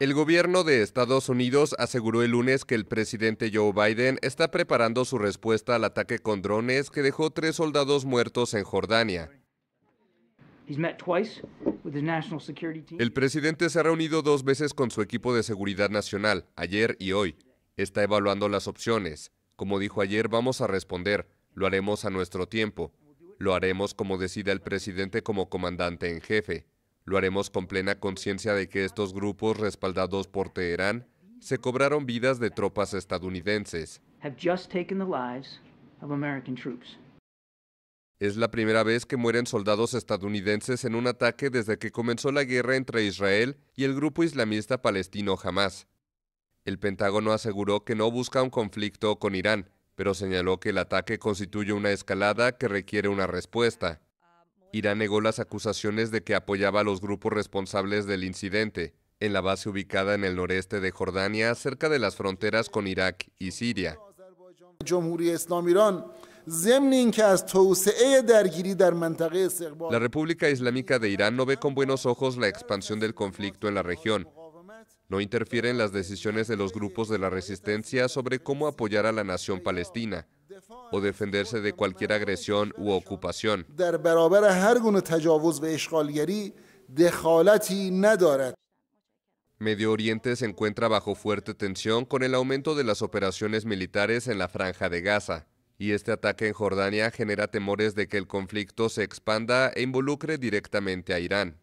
El gobierno de Estados Unidos aseguró el lunes que el presidente Joe Biden está preparando su respuesta al ataque con drones que dejó tres soldados muertos en Jordania. El presidente se ha reunido dos veces con su equipo de seguridad nacional, ayer y hoy. Está evaluando las opciones. Como dijo ayer, vamos a responder. Lo haremos a nuestro tiempo. Lo haremos como decida el presidente como comandante en jefe. Lo haremos con plena conciencia de que estos grupos respaldados por Teherán se cobraron vidas de tropas estadounidenses. Es la primera vez que mueren soldados estadounidenses en un ataque desde que comenzó la guerra entre Israel y el grupo islamista palestino Hamas. El Pentágono aseguró que no busca un conflicto con Irán, pero señaló que el ataque constituye una escalada que requiere una respuesta. Irán negó las acusaciones de que apoyaba a los grupos responsables del incidente en la base ubicada en el noreste de Jordania, cerca de las fronteras con Irak y Siria. La República Islámica de Irán no ve con buenos ojos la expansión del conflicto en la región. No interfiere en las decisiones de los grupos de la resistencia sobre cómo apoyar a la nación palestina o defenderse de cualquier agresión u ocupación. Medio Oriente se encuentra bajo fuerte tensión con el aumento de las operaciones militares en la franja de Gaza, y este ataque en Jordania genera temores de que el conflicto se expanda e involucre directamente a Irán.